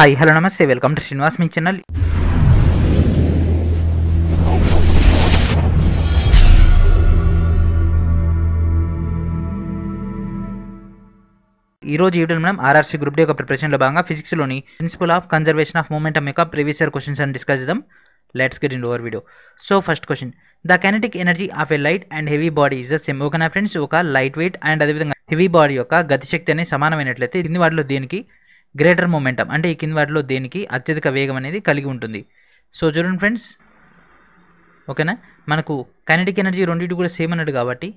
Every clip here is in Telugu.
హాయ్ హలో నమస్తే వెల్కమ్ టు శ్రీనివాస్ మీ ఛానల్ ఈరోజు ఈవిడల్ మనం ఆర్ఆర్సీ గ్రూప్ డి యొక్క ప్రిపరేషన్లో భాగంగా ఫిజిక్స్లోని principle of conservation of momentum యొక్క ప్రీవియస్ ఇయర్ క్వశ్చన్స్ అని డిస్కస్ చేద్దాం let's get in our video so first question the kinetic energy of a light and heavy body is the same ఓకేనా ఫ్రెండ్స్ ఒక లైట్ వెయిట్ అండ్ అదేవిధంగా హెవీ బాడీ యొక్క గతిశక్తి అనేది సమానమైనట్లయితే దీని వాటిలో దీనికి గ్రేటర్ మొమెంటం అంటే ఈ కింది వాటిలో దేనికి అత్యధిక వేగం అనేది కలిగి ఉంటుంది సో చూడండి ఫ్రెండ్స్ ఓకేనా మనకు కైనటిక్ ఎనర్జీ రెండింటి కూడా సేమ్ అన్నాడు కాబట్టి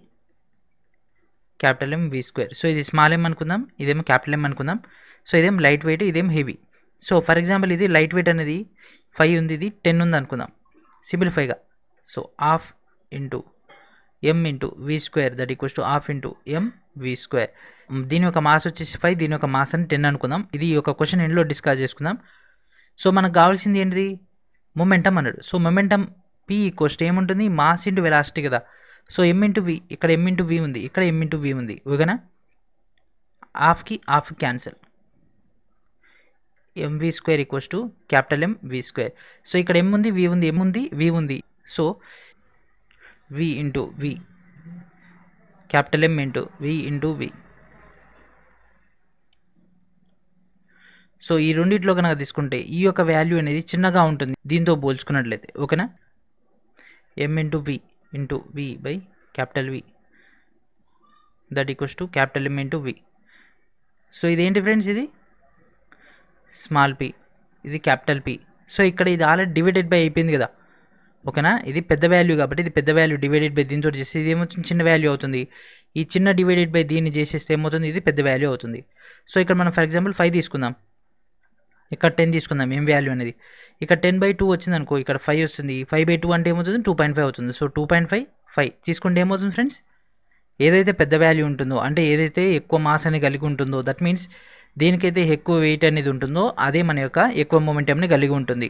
capital M V square so ఇది స్మాల్ ఎం అనుకుందాం ఇదేమో క్యాపిటల్ ఎం అనుకుందాం సో ఇదేం లైట్ వెయిట్ ఇదేం హెవీ సో ఫర్ ఎగ్జాంపుల్ ఇది లైట్ వెయిట్ అనేది ఫైవ్ ఉంది ఇది టెన్ ఉంది అనుకుందాం సింప్లిఫైగా so half into M into V square that equals to half into M V square దీని యొక్క మాస్ వచ్చేసి ఫైవ్ దీని యొక్క మాస్ అని టెన్ అనుకుందాం ఇది ఒక క్వశ్చన్ ఎండ్లో డిస్కస్ చేసుకుందాం సో మనకు కావాల్సింది ఏంటిది మొమెంటం అన్నాడు సో మొమెంటం పి కోస్ట్ ఏముంటుంది మాస్ ఇంటూ వెలాసిటీ కదా సో ఎమ్ ఇంటూ వి ఇక్కడ ఎం ఇంటూ వి ఉంది ఇక్కడ ఎం ఇంటూ వి ఉంది ఓకేనా హాఫ్కి half cancel M V square equals to capital M V square so ఇక్కడ ఎమ్ ఉంది వి ఉంది ఎమ్ ఉంది వి ఉంది so V into V capital M into V into V so ఈ రెండింటిలో కనుక తీసుకుంటే ఈ యొక్క వాల్యూ అనేది చిన్నగా ఉంటుంది దీంతో పోల్చుకున్నట్లయితే ఓకేనా M into V into V by capital V that equals to capital M into V so ఇదేంటి ఫ్రెండ్స్ ఇది స్మాల్ పి ఇది క్యాపిటల్ పి సో ఇక్కడ ఇది ఆల్రెడీ డివైడెడ్ బై అయిపోయింది కదా ఓకేనా ఇది పెద్ద వాల్యూ కాబట్టి ఇది పెద్ద వాల్యూ డివైడెడ్ బై దీంతో చేస్తే ఇది ఏమో చిన్న వాల్యూ అవుతుంది ఈ చిన్న డివైడెడ్ బై దీన్ని చేసేస్తే ఏమవుతుంది ఇది పెద్ద వాల్యూ అవుతుంది సో ఇక్కడ మనం ఫర్ ఎగ్జాంపుల్ ఫైవ్ తీసుకుందాం ఇక్కడ టెన్ తీసుకుందాం ఏం వాల్యూ అనేది ఇక్కడ టెన్ బై టూ వచ్చింది అనుకో ఇక్కడ ఫైవ్ వస్తుంది ఫైవ్ బై టూ అంటే ఏమవుతుంది టూ పాయింట్ ఫైవ్ అవుతుంది so two point five five తీసుకుంటే ఏమవుతుంది ఫ్రెండ్స్ ఏదైతే పెద్ద వాల్యూ ఉంటుందో అంటే ఏదైతే ఎక్కువ మాస్ అని కలిగి ఉంటుందో దట్ మీన్స్ దేనికైతే ఎక్కువ వెయిట్ అనేది ఉంటుందో అదే మన యొక్క ఎక్కువ మూమెంటమ్ని కలిగి ఉంటుంది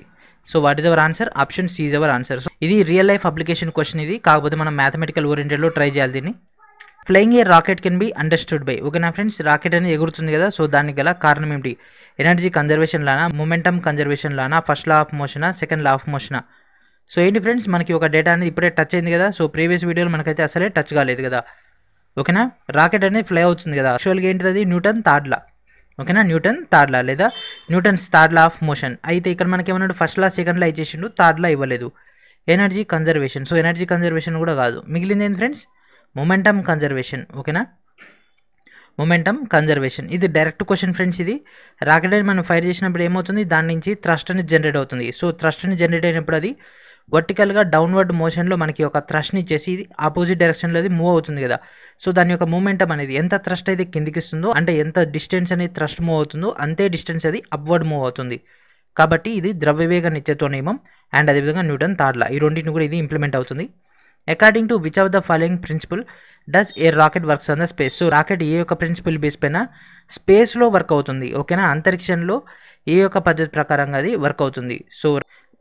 so what is our answer option C is our answer so ఇది రియల్ లైఫ్ అప్లికేషన్ క్వశ్చన్ ఇది కాకపోతే మనం మ్యాథమెటికల్ ఓరియంటెడ్లో ట్రై చేయాలి దీన్ని flying a rocket can be understood by ఓకేనా ఫ్రెండ్స్ రాకెట్ అనేది ఎగురుతుంది కదా సో దానికి గల కారణం ఏమిటి ఎనర్జీ కన్జర్వేషన్ కన్జర్వేషన్లానా మొమెంటమ్ లానా ఫస్ట్ లా ఆఫ్ మోషనా సెకండ్ లా ఆఫ్ మోషనా సో ఏంటి ఫ్రెండ్స్ మనకి ఒక డేటా అనేది ఇప్పుడే టచ్ అయింది కదా సో ప్రీవియస్ వీడియోలో మనకైతే అసలే టచ్ కాలేదు కదా ఓకేనా రాకెట్ అనేది ఫ్లై అవుతుంది కదా యాక్చువల్గా ఏంటిది అది న్యూటన్ థర్డ్లా ఓకేనా న్యూటన్ థర్డ్లా లేదా Newton's third law of motion అయితే ఇక్కడ మనకి ఏమన్నాడు ఫస్ట్ లా సెకండ్ లా ఇచ్చేసిండు థర్డ్ లా ఇవ్వలేదు energy conservation so energy conservation కూడా కాదు మిగిలింది ఏంటి ఫ్రెండ్స్ మొమెంటమ్ కన్జర్వేషన్ ఓకేనా మొమెంటమ్ కన్జర్వేషన్ ఇది డైరెక్ట్ క్వశ్చన్ ఫ్రెండ్స్ ఇది రాకెట్ అని మనం ఫైర్ చేసినప్పుడు ఏమవుతుంది దాని నుంచి థ్రస్ట్ అనేది జనరేట్ అవుతుంది సో థ్రస్ట్ అని జనరేట్ అయినప్పుడు అది వర్టికల్గా డౌన్వర్డ్ మోషన్లో మనకి ఒక థ్రస్ట్ని ఇచ్చేసి ఇది ఆపోజిట్ డైరెక్షన్లో అది మూవ్ అవుతుంది కదా సో దాని యొక్క మూమెంటం అనేది ఎంత థ్రస్ట్ అయితే కిందికి ఇస్తుందో అంటే ఎంత డిస్టెన్స్ అనేది థ్రస్ట్ మూవ్ అవుతుందో అంతే డిస్టెన్స్ అది అప్వర్డ్ మూవ్ అవుతుంది కాబట్టి ఇది ద్రవ్యవేగ నిత్యత్వ నియమం అండ్ అదేవిధంగా న్యూటన్ తాడ్లా ఈ రెండింటిని కూడా ఇది ఇంప్లిమెంట్ అవుతుంది according to which of the following principle does a rocket works అన్న స్పేస్ సో రాకెట్ ఏ యొక్క ప్రిన్సిపల్ బేస్ పైన స్పేస్లో వర్క్ అవుతుంది ఓకేనా అంతరిక్షంలో ఏ యొక్క పద్ధతి ప్రకారంగా అది వర్క్ అవుతుంది so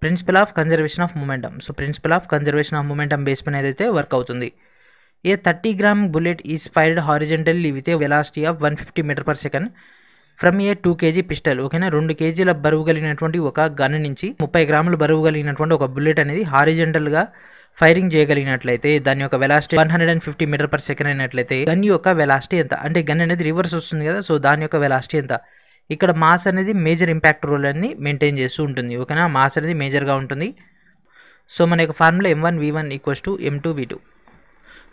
principle of conservation of momentum so principle of conservation of momentum base పైన ఏదైతే వర్క్ అవుతుంది a thirty gram bullet is fired horizontally with a velocity of one fifty metre per second from a two kg pistol ఓకేనా రెండు కేజీల బరువు కలిగినటువంటి ఒక గన్ నుంచి ముప్పై గ్రాముల బరువు కలిగినటువంటి ఒక బుల్లెట్ అనేది హారిజెంటల్గా ఫైరింగ్ చేయగలిగినట్లయితే దాని యొక్క velocity one hundred and fifty metre per second అయినట్లయితే గన్ యొక్క వెలాసిటీ ఎంత అంటే గన్ అనేది రివర్స్ వస్తుంది కదా సో దాని యొక్క వెలాసిటీ ఎంత ఇక్కడ మాస్ అనేది మేజర్ ఇంపాక్ట్ రోల్ అని మెయింటైన్ చేస్తూ ఉంటుంది ఓకేనా మాస్ అనేది మేజర్గా ఉంటుంది సో మన యొక్క formula M one V one equals to M two V two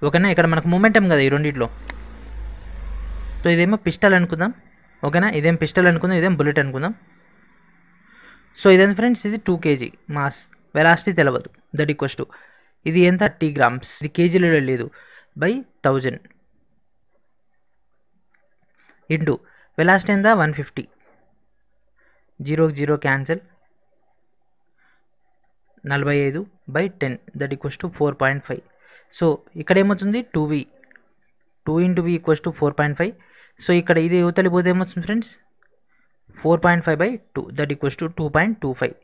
ఓకేనా ఇక్కడ మనకు మూమెంటం కదా ఈ రెండిట్లో సో ఇదేమో పిస్టల్ అనుకుందాం ఓకేనా ఇదేం పిస్టల్ అనుకుందాం ఇదేం బుల్లెట్ అనుకుందాం సో ఇదేం ఫ్రెండ్స్ ఇది టూ కేజీ మాస్ వెలాసిటీ తెలవదు దట్ ఈక్వల్స్ టు ఇది ఎంత థర్టీ గ్రామ్స్ ఇది కేజీలలో లేదు బై థౌజండ్ ఇంటు వెలాస్ట్ ఎంత one fifty zero zero cancel నలభై ఐదు by ten that equals to four point five so ఇక్కడ ఏమవుతుంది two V two into V equals to four point five so ఇక్కడ ఇది యువతలి పోతే friends four point five by two that equals to two point two five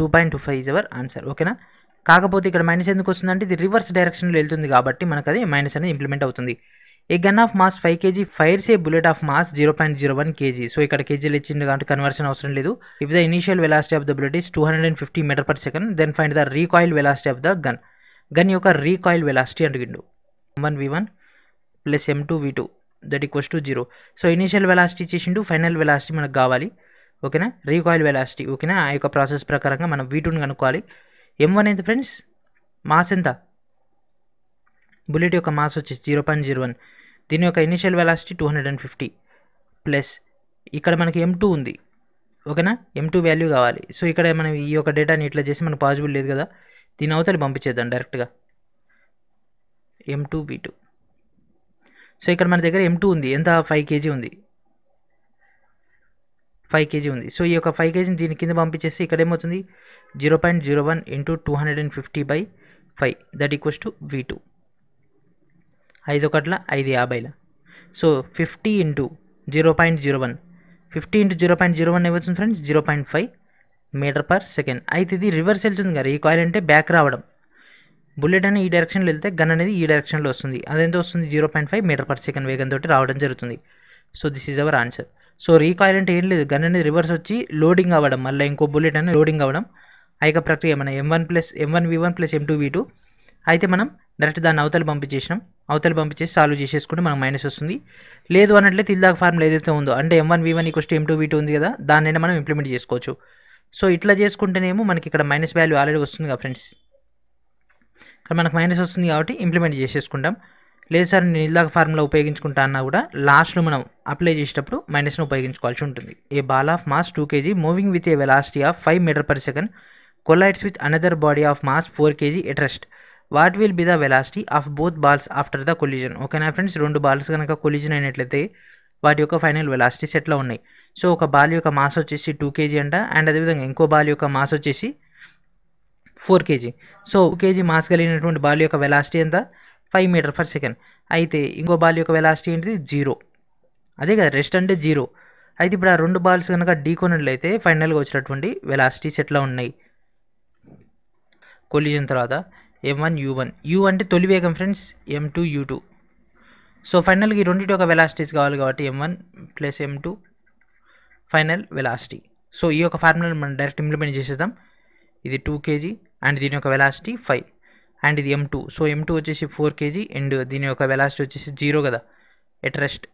two point two five is our answer ఓకేనా కాకపోతే ఇక్కడ మైనస్ ఎందుకు వస్తుందంటే ఇది రివర్స్ డైరెక్షన్లో వెళ్తుంది కాబట్టి మనకు అది మైనస్ అనేది ఇంప్లిమెంట్ అవుతుంది a gun of mass five kg fires a bullet of mass zero point zero one kg so ఇక్కడ కేజీలు ఇచ్చింది కాబట్టి కన్వర్షన్ అవసరం లేదు if the initial velocity of the bullet is two hundred and fifty metre per second then find the recoil velocity of the gun gun యొక్క రీకాయిల్ వెలాసిటీ అంటుగిండు one V one plus M two V two that equals to zero so initial velocity ఇచ్చేసిండు ఫైనల్ వెలాసిటీ మనకు కావాలి ఓకేనా రీకాయిల్ వెలాసిటీ ఓకేనా ఆ యొక్క ప్రాసెస్ ప్రకారంగా మనం వీటూని కనుక్కోవాలి ఎం వన్ అయితే ఫ్రెండ్స్ మాస్ ఎంత బుల్లెట్ యొక్క మాస్ వచ్చి జీరో పాయింట్ జీరో వన్ దీని యొక్క initial velocity two hundred and fifty plus ఇక్కడ మనకి ఎం టూ ఉంది ఓకేనా ఎం టూ వాల్యూ కావాలి సో ఇక్కడ మనం ఈ యొక్క డేటాని ఇట్లా చేసి మనకు పాజిబుల్ లేదు కదా దీని అవతలి పంపించేద్దాం డైరెక్ట్గా M two B two so ఇక్కడ మన దగ్గర ఎం టూ ఉంది ఎంత ఫైవ్ కేజీ ఉంది ఫైవ్ కేజీ ఉంది సో ఈ యొక్క ఫైవ్ కేజీని దీని కింద పంపించేస్తే ఇక్కడ ఏమవుతుంది zero point zero one into two hundred and fifty by five that equals to V two ఐదు ఒకట్ల ఐదు యాభైల so fifty into zero point zero one fifty into zero point zero one ఏమవుతుంది friends zero point five metre per second అయితే ఇది రివర్స్ వెళ్తుంది కదా ఈ కాయిల్ అంటే బ్యాక్ రావడం బుల్లెట్ అనేది ఈ డైరెక్షన్లో వెళ్తే గన్ అనేది ఈ డైరెక్షన్లో వస్తుంది అదెంత వస్తుంది zero point five metre per second వేగంతో రావడం జరుగుతుంది so this is our answer so recoil అంటే ఏం లేదు గన్ అనేది రివర్స్ వచ్చి లోడింగ్ అవ్వడం మళ్ళీ ఇంకో బుల్లెట్ అనేది లోడింగ్ అవ్వడం ఐక ప్రక్రియ మన M one plus M one V one plus M two V two అయితే మనం డైరెక్ట్ దాన్ని అవతలి పంపించేసినాం అవతలి పంపించేసి సాల్వ్ చేసేసుకుంటే మనకు మైనస్ వస్తుంది లేదు అన్నట్లయితే తిల్దాక ఫార్ములా ఏదైతే ఉందో అంటే M one V one equals M two ఉంది కదా దాన్నైనా మనం ఇంప్లిమెంట్ చేసుకోవచ్చు సో ఇట్లా చేసుకుంటేనేమో మనకి ఇక్కడ మైనస్ వాల్యూ ఆల్రెడీ వస్తుంది కదా ఫ్రెండ్స్ ఇక్కడ మనకు మైనస్ వస్తుంది కాబట్టి ఇంప్లిమెంట్ చేసేసుకుంటాం లేదు సార్ నేను ఇందాక ఫార్ములా ఉపయోగించుకుంటా అన్నా కూడా లాస్ట్లో మనం అప్లై చేసేటప్పుడు మైనస్ను ఉపయోగించుకోవాల్సి ఉంటుంది a ball of mass two kg moving with a velocity of five metre per second collides with another body of mass four kg at rest what will be the velocity of both balls after the collision ఓకేనా ఫ్రెండ్స్ రెండు బాల్స్ కనుక కొలిజన్ అయినట్లయితే వాటి యొక్క ఫైనల్ వెలాసిటీ సెట్లో ఉన్నాయి సో ఒక బాల్ యొక్క మాస్ వచ్చేసి టూ కేజీ అంట అండ్ అదేవిధంగా ఇంకో బాల్ యొక్క మాస్ వచ్చేసి ఫోర్ కేజీ సో ఒక కేజీ మాస్ కలిగినటువంటి బాల్ యొక్క వెలాసిటీ అంతా ఫైవ్ మీటర్ పర్ సెకండ్ అయితే ఇంకో బాల్ యొక్క వెలాసిటీ ఏంటిది జీరో అదే కదా రెస్ట్ అంటే జీరో అయితే ఇప్పుడు ఆ రెండు బాల్స్ కనుక ఢీకొన్నట్లయితే ఫైనల్గా వచ్చినటువంటి వెలాసిటీస్ ఎట్లా ఉన్నాయి కొలిజన్ తర్వాత M one U one U అంటే తొలి వేగం friends M two U two so ఫైనల్గా ఈ రెండింటి ఒక వెలాసిటీస్ కావాలి కాబట్టి M one plus M two final velocity so ఈ యొక్క ఫార్ములాని మనం డైరెక్ట్ ఇంప్లిమెంట్ చేసేద్దాం ఇది టూ కేజీ అండ్ దీని యొక్క వెలాసిటీ ఫైవ్ అండ్ ఇది M two so M two వచ్చేసి ఫోర్ కేజీ అండ్ దీని యొక్క వెలాసిటీ వచ్చేసి జీరో కదా at rest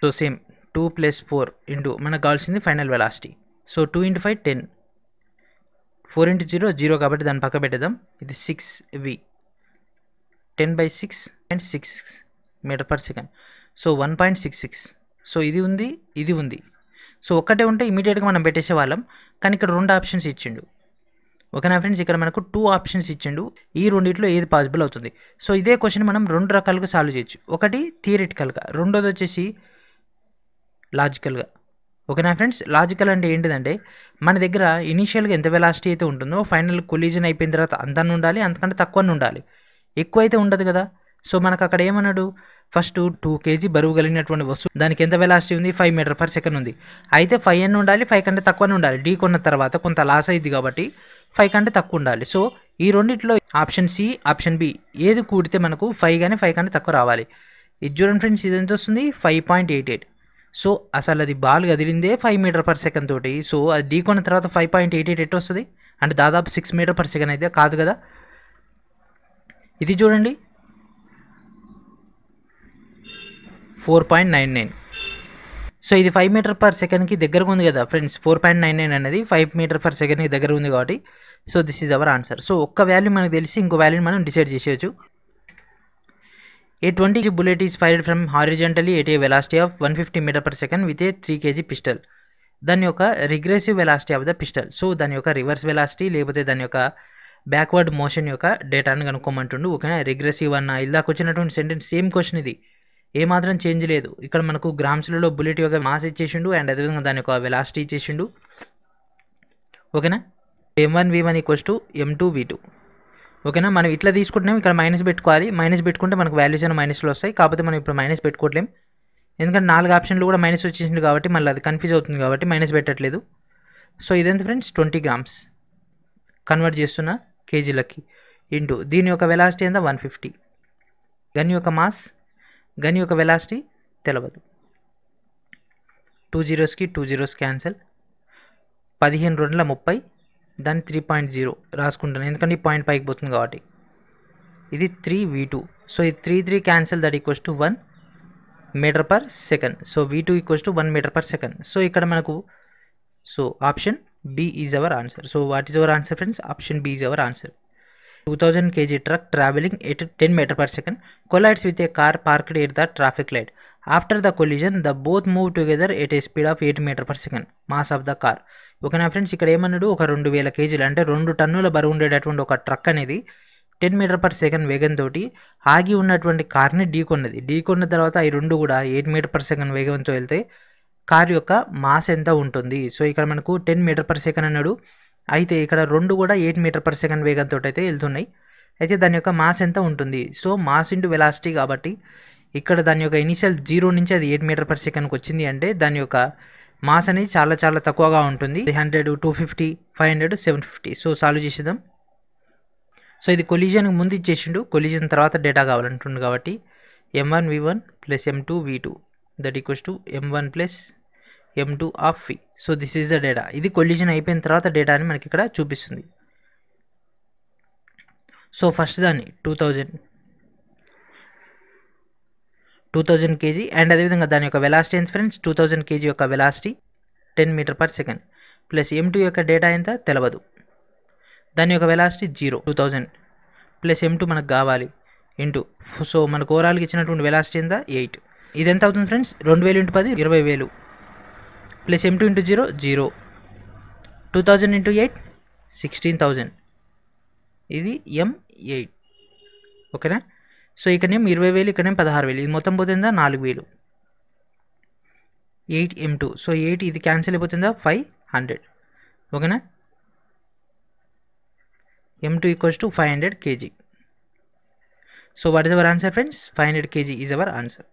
so same two plus four into మనకు కావాల్సింది final velocity so two into five ten four into zero zero కాబట్టి దాన్ని పక్క పెట్టేద్దాం ఇది six V ten by six point six meter per second so one point six six so ఇది ఉంది ఇది ఉంది సో ఒక్కటే ఉంటే ఇమీడియట్గా మనం పెట్టేసే వాళ్ళం కానీ ఇక్కడ రెండు ఆప్షన్స్ ఇచ్చిండు ఓకేనా ఫ్రెండ్స్ ఇక్కడ మనకు టూ ఆప్షన్స్ ఇచ్చిండు ఈ రెండిట్లో ఏది పాసిబుల్ అవుతుంది సో ఇదే క్వశ్చన్ మనం రెండు రకాలుగా సాల్వ్ చేయొచ్చు ఒకటి థియరిటికల్గా రెండోది వచ్చేసి లాజికల్గా ఓకేనా ఫ్రెండ్స్ లాజికల్ అంటే ఏంటిదంటే మన దగ్గర ఇనీషియల్గా ఎంత వెలాసిటీ అయితే ఉంటుందో ఫైనల్ కొలిజన్ అయిపోయిన తర్వాత అంతా ఉండాలి అంతకంటే తక్కువ ఉండాలి ఎక్కువ అయితే ఉండదు కదా సో మనకు అక్కడ ఏమన్నాడు ఫస్ట్ టూ కేజీ బరువు కలిగినటువంటి వస్తువు దానికి ఎంత వెలాసిటీ ఉంది ఫైవ్ మీటర్ పర్ సెకండ్ ఉంది అయితే ఫైవ్ అని ఉండాలి ఫైవ్ కంటే తక్కువనే ఉండాలి డీ కొన్న తర్వాత కొంత లాస్ అయింది కాబట్టి ఫైవ్ కంటే తక్కువ ఉండాలి సో ఈ రెండింటిలో ఆప్షన్ సి ఆప్షన్ బి ఏది కూడితే మనకు ఫైవ్ కానీ ఫైవ్ కంటే తక్కువ రావాలి ఇది చూడండి ఫ్రెండ్స్ ఇది ఎంత వస్తుంది five point eight eight so అసలు అది బాల్ కదిలిందే ఫైవ్ మీటర్ పర్ సెకండ్ తోటి సో అది ఢీకొన్న తర్వాత ఫైవ్ పాయింట్ ఎయిట్ ఎయిట్ ఎట్ వస్తుంది అంటే దాదాపు సిక్స్ మీటర్ పర్ సెకండ్ అయితే కాదు కదా ఇది చూడండి four point nine nine so ఇది ఫైవ్ మీటర్ పర్ సెకండ్కి దగ్గరగా ఉంది కదా friends four point nine nine అనేది ఫైవ్ మీటర్ పర్ సెకండ్కి దగ్గర ఉంది కాబట్టి so this is our answer so ఒక్క వాల్యూ మనకు తెలిసి ఇంకో వాల్యూని మనం డిసైడ్ చేసేయచ్చు a twenty bullet is fired from horizontally at a velocity of one fifty metre per second with a three kg pistol దాని యొక్క regressive velocity of the pistol so దాని యొక్క రివర్స్ వెలాసిటీ లేకపోతే దాని యొక్క బ్యాక్వర్డ్ మోషన్ యొక్క డేటాను కనుక్కోమంటుండు ఓకేనా రిగ్రెసివ్ అన్న ఇందాక వచ్చినటువంటి సెంటెన్స్ సేమ్ క్వశ్చన్ ఇది ఏమాత్రం చేంజ్ లేదు ఇక్కడ మనకు గ్రామ్స్లలో బుల్లెట్ యొక్క మాస్ ఇచ్చేసిండు అండ్ అదేవిధంగా దాని యొక్క వెలాసిటీ ఇచ్చేసిండు ఓకేనా M one V one equals to M two V two ఓకేనా మనం ఇట్లా తీసుకుంటున్నాం ఇక్కడ మైనస్ పెట్టుకోవాలి మైనస్ పెట్టుకుంటే మనకు వాల్యూస్ అయిన మైనస్లో వస్తాయి కాకపోతే మనం ఇప్పుడు మైనస్ పెట్టుకోవట్లేం ఎందుకంటే నాలుగు ఆప్షన్లు కూడా మైనస్ వచ్చేసింది కాబట్టి మళ్ళీ అది కన్ఫ్యూజ్ అవుతుంది కాబట్టి మైనస్ పెట్టట్లేదు సో ఇదంతా ఫ్రెండ్స్ ట్వంటీ గ్రామ్స్ కన్వర్ట్ చేస్తున్న కేజీలకి ఇంటూ దీని యొక్క వెలాసిటీ ఎంత వన్ ఫిఫ్టీ గన్ యొక్క మాస్ గన్ యొక్క వెలాసిటీ తెలవదు టూ జీరోస్కి టూ జీరోస్ క్యాన్సల్ పదిహేను రెండుల ముప్పై దాన్ని త్రీ పాయింట్ జీరో రాసుకుంటాను ఎందుకంటే ఈ పాయింట్ పైకి పోతుంది కాబట్టి ఇది త్రీ వీ టూ సో ఇది three three cancel that equals to one meter per second so V two equals to one meter per second so ఇక్కడ మనకు so option B is our answer so what is our answer friends option B is our answer two thousand kg truck travelling at ten meter per second collides with a car parked at the traffic light after the collision the both move together at a speed of eight meter per second mass of the car ఓకేనా ఫ్రెండ్స్ ఇక్కడ ఏమన్నాడు ఒక రెండు వేల కేజీలు అంటే రెండు టన్నుల బరువు ఉండేటటువంటి ఒక ట్రక్ అనేది టెన్ మీటర్ పర్ సెకండ్ వేగంతో ఆగి ఉన్నటువంటి కార్ని ఢీకొన్నది ఢీకొన్న తర్వాత ఈ రెండు కూడా ఎయిట్ మీటర్ పర్ సెకండ్ వేగంతో వెళ్తే కార్ యొక్క మాస్ ఎంత ఉంటుంది సో ఇక్కడ మనకు టెన్ మీటర్ పర్ సెకండ్ అన్నాడు అయితే ఇక్కడ రెండు కూడా ఎయిట్ మీటర్ పర్ సెకండ్ వేగంతో అయితే వెళ్తున్నాయి అయితే దాని యొక్క మాస్ ఎంత ఉంటుంది సో మాస్ ఇంటూ వెలాసిటీ కాబట్టి ఇక్కడ దాని యొక్క ఇనిషియల్ జీరో నుంచి అది ఎయిట్ మీటర్ పర్ సెకండ్కి వచ్చింది అంటే దాని యొక్క మాస్ అనేది చాలా చాలా తక్కువగా ఉంటుంది hundred two fifty five hundred seven fifty so solve చేసేద్దాం సో ఇది కొలిజన్కి ముందు ఇచ్చేసిండు కొలిజన్ తర్వాత డేటా కావాలంటుండు కాబట్టి M one V one plus M two V two that equals to M one plus M two of V so this is the data ఇది కొలిజన్ అయిపోయిన తర్వాత డేటా అని మనకి ఇక్కడ చూపిస్తుంది సో ఫస్ట్ దాన్ని two thousand two thousand kg and అదేవిధంగా దాని యొక్క వెలాసిటీ ఎంత ఫ్రెండ్స్ టూ థౌజండ్ కేజీ యొక్క velocity ten meter per second plus M two యొక్క డేటా ఎంత తెలవదు దాని యొక్క velocity zero two thousand plus M two మనకు కావాలి ఇంటూ సో మనకు ఓవరాల్కి ఇచ్చినటువంటి వెలాసిటీ ఎంత ఎయిట్ ఇది ఎంత అవుతుంది ఫ్రెండ్స్ రెండు వేలు ఇంటూ పది ఇరవై వేలు plus M two into zero zero two thousand into eight sixteen thousand ఇది ఎం ఎయిట్ ఓకేనా సో ఇక్కడనేమో ఇరవై వేలు ఇక్కడనేమో పదహారు వేలు ఇది మొత్తం పోతుందా నాలుగు వేలు eight M two so eight ఇది క్యాన్సిల్ అయిపోతుందా ఫైవ్ హండ్రెడ్ ఓకేనా M two equals to five hundred kg so what is our answer friends five hundred kg is our answer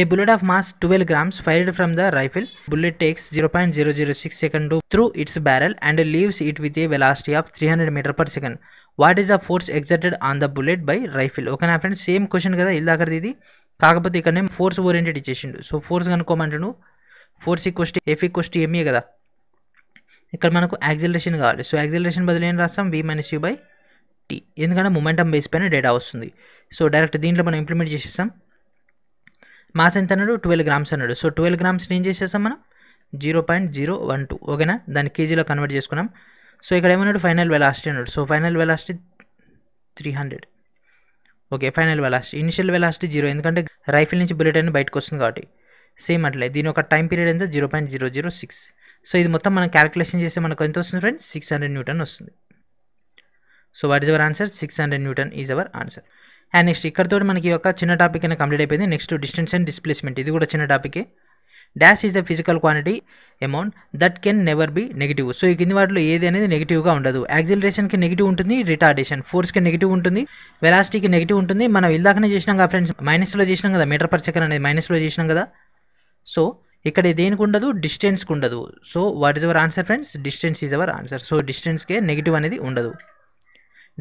A bullet of mass 12 grams fired from the rifle. Bullet takes 0.006 second to through its barrel and leaves it with a of of hundred meter per second. What is the force exerted on the bullet by rifle ఓకేనా ఫ్రెండ్స్ సేమ్ క్వశ్చన్ కదా అక్కడ ఇది కాకపోతే ఇక్కడ నేను ఫోర్స్ ఓరియంటెడ్ ఇచ్చేసిండు సో ఫోర్స్ కనుక్కోమంటాను ఫోర్స్ ఈ క్వశ్చన్ ఎఫ్ ఈ క్వశ్చన్ ఎంఏ కదా ఇక్కడ మనకు యాక్సిలరేషన్ కావాలి సో యాక్సిలరేషన్ బదులు ఏం రాస్తాం V minus U by T ఎందుకంటే మొమెంటం బేస్ పైన డేటా వస్తుంది సో డైరెక్ట్ దీంట్లో మనం ఇంప్లిమెంట్ చేసేస్తాం మాస్ ఎంత అన్నాడు ట్వెల్వ్ గ్రామ్స్ అన్నాడు సో ట్వెల్వ్ గ్రామ్స్ని ఏం చేసేస్తాం మనం zero point zero one two ఓకేనా దాన్ని కేజీలో కన్వర్ట్ చేసుకున్నాం సో ఇక్కడ ఏమన్నాడు ఫైనల్ వెలాసిటీ అన్నాడు so final velocity three hundred okay final velocity initial velocity zero ఎందుకంటే రైఫిల్ నుంచి బుల్లెట్ అనేది బయటకు వస్తుంది కాబట్టి సేమ్ అట్లే దీని ఒక టైం పీరియడ్ ఎంత zero point zero zero six so ఇది మొత్తం మనం క్యాలిక్యులేషన్ చేస్తే మనకు ఎంత వస్తుంది ఫ్రెండ్స్ సిక్స్ హండ్రెడ్ న్యూటన్ వస్తుంది so what is our answer six hundred newton is our answer and next ఇక్కడతో మనకి ఒక చిన్న టాపిక్ అయినా కంప్లీట్ అయిపోయింది నెక్స్ట్ డిస్టెన్స్ అండ్ డిస్ప్లేస్మెంట్ ఇది కూడా చిన్న టాపికే dash is a physical quantity amount that can never be negative so ఈ కింది వాటిలో ఏది అనేది నెగిటివ్గా ఉండదు యాక్సిలరేషన్కి నెగిటివ్ ఉంటుంది రిటార్డేషన్ ఫోర్స్కి నెగిటివ్ ఉంటుంది వెలాసిటీకి నెగిటివ్ ఉంటుంది మనం ఇందాకనే చేసినాం కదా ఫ్రెండ్స్ మైనస్లో చేసినాం కదా మీటర్ పర్ సెకండ్ అనేది మైనస్లో చేసినాం కదా సో ఇక్కడ దేనికి ఉండదు డిస్టెన్స్కి ఉండదు so what is our answer friends distance is our answer so డిస్టెన్స్కే నెగిటివ్ అనేది ఉండదు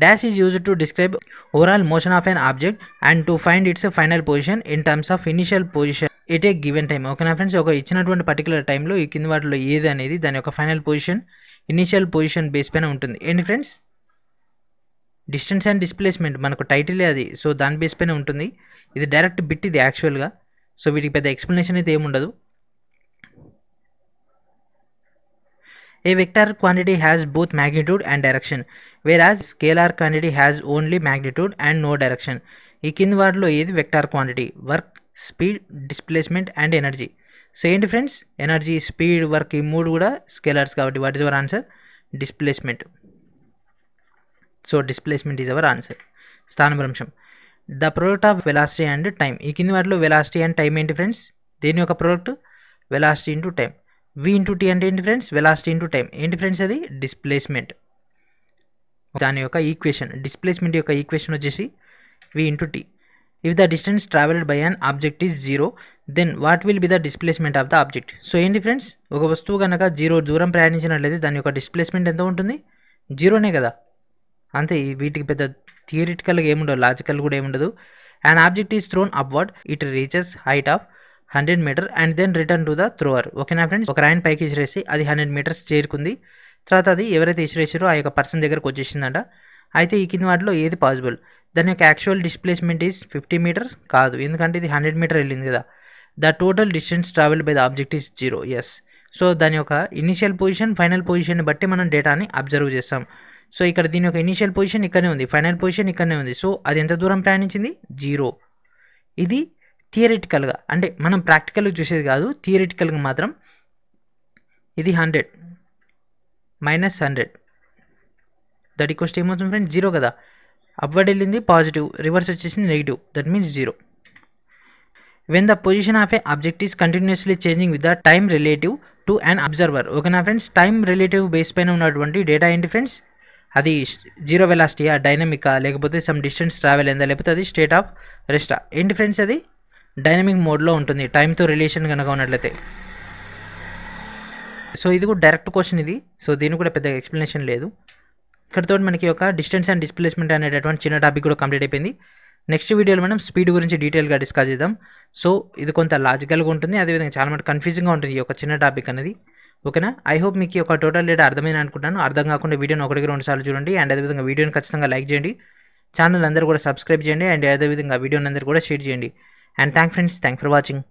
dash is used to describe overall motion of an object and to find its final position in terms of initial position at a given time ఓకేనా ఫ్రెండ్స్ ఒక ఇచ్చినటువంటి పర్టికులర్ టైంలో ఈ కింద వాటిలో ఏది అనేది దాని యొక్క final position initial position base పైన ఉంటుంది ఏంటి ఫ్రెండ్స్ డిస్టెన్స్ అండ్ డిస్ప్లేస్మెంట్ మనకు టైటిలే అది సో దాని బేస్ పైన ఉంటుంది ఇది డైరెక్ట్ బిట్ ఇది యాక్చువల్గా సో వీటికి పెద్ద ఎక్స్ప్లెనేషన్ అయితే ఏముండదు a vector quantity has both magnitude and direction whereas scalar quantity has only magnitude and no direction ఈ కింది వాటిలో ఏది vector quantity work speed displacement and energy so ఏంటి ఫ్రెండ్స్ ఎనర్జీ స్పీడ్ వర్క్ ఈ మూడు కూడా స్కేలర్స్ కాబట్టి what is our answer displacement so displacement is our answer స్థానభ్రంశం the product of velocity and time ఈ కింది వాటిలో వెలాసిటీ అండ్ టైం ఏంటి ఫ్రెండ్స్ దేని యొక్క product velocity into time V into T అంటే ఏంటి ఫ్రెండ్స్ వెలాసిటీ ఇంటూ టైం ఏంటి ఫ్రెండ్స్ అది డిస్ప్లేస్మెంట్ దాని యొక్క ఈక్వేషన్ డిస్ప్లేస్మెంట్ యొక్క ఈక్వేషన్ వచ్చేసి V into T if the distance travelled by an object is zero then what will be the displacement of the object so ఏంటి ఫ్రెండ్స్ ఒక వస్తువు కనుక జీరో దూరం ప్రయాణించినట్లయితే దాని యొక్క డిస్ప్లేస్మెంట్ ఎంత ఉంటుంది జీరోనే కదా అంతే వీటికి పెద్ద థియరిటికల్గా ఏముండదు లాజికల్ కూడా ఏముండదు and object is thrown upward it reaches height of hundred meter and then return to the thrower ఓకేనా ఫ్రెండ్స్ ఒక ర్యాన్ పైకి ఇసిరేసి అది హండ్రెడ్ మీటర్స్ చేరుకుంది తర్వాత అది ఎవరైతే ఇసిరేసారో ఆ యొక్క పర్సన్ దగ్గరకు వచ్చేసిందంట అయితే ఈ కింద వాటిలో ఏది పాసిబుల్ దాని యొక్క actual displacement is fifty meter కాదు ఎందుకంటే ఇది హండ్రెడ్ మీటర్ వెళ్ళింది కదా the total distance travel by the object is zero yes so దాని యొక్క ఇనిషియల్ పొజిషన్ ఫైనల్ పొజిషన్ బట్టి మనం డేటాని అబ్జర్వ్ చేస్తాం సో ఇక్కడ దీని యొక్క ఇనిషియల్ పొజిషన్ ఇక్కడనే ఉంది ఫైనల్ పొజిషన్ ఇక్కడనే ఉంది సో అది ఎంత దూరం ప్రయాణించింది జీరో ఇది థియరిటికల్గా అంటే మనం ప్రాక్టికల్గా చూసేది కాదు థియరిటికల్గా మాత్రం ఇది hundred minus hundred that coast ఏమవుతుంది ఫ్రెండ్ జీరో కదా అప్వర్డ్ వెళ్ళింది పాజిటివ్ రివర్స్ వచ్చేసింది negative that means zero when the position of a object is continuously changing with the time relative to and observer ఓకేనా ఫ్రెండ్స్ టైం రిలేటివ్ బేస్ పైన ఉన్నటువంటి డేటా ఏంటి ఫ్రెండ్స్ అది జీరో వెలాసిటీయా డైనమికా లేకపోతే సమ్ డిస్టెన్స్ ట్రావెల్ అయిందా లేకపోతే అది స్టేట్ ఆఫ్ రెస్టా ఏంటి ఫ్రెండ్స్ అది డైనమిక్ మోడ్లో ఉంటుంది టైంతో రిలేషన్ కనుక ఉన్నట్లయితే సో ఇది కూడా డైరెక్ట్ క్వశ్చన్ ఇది సో దీనికి కూడా పెద్ద ఎక్స్ప్లెనేషన్ లేదు ఇక్కడతో మనకి ఒక డిస్టెన్స్ అండ్ డిస్ప్లేస్మెంట్ అనేటటువంటి చిన్న టాపిక్ కూడా కంప్లీట్ అయిపోయింది నెక్స్ట్ వీడియోలో మనం స్పీడ్ గురించి డీటెయిల్గా డిస్కస్ చేద్దాం సో ఇది కొంత లాజికల్గా ఉంటుంది అదేవిధంగా చాలా మంది కన్ఫ్యూజింగ్గా ఉంటుంది ఈ యొక్క చిన్న టాపిక్ అనేది ఓకేనా ఐ హోప్ మీకు ఒక టోటల్ డేటా అర్థమైన అనుకుంటాను అర్థం కాకుండా వీడియోని ఒకటికి రెండు సార్లు చూడండి అండ్ అదేవిధంగా వీడియోని ఖచ్చితంగా లైక్ చేయండి ఛానల్ అందరూ కూడా సబ్స్క్రైబ్ చేయండి అండ్ అదేవిధంగా వీడియోని అందరూ కూడా షేర్ చేయండి and thank friends thank for watching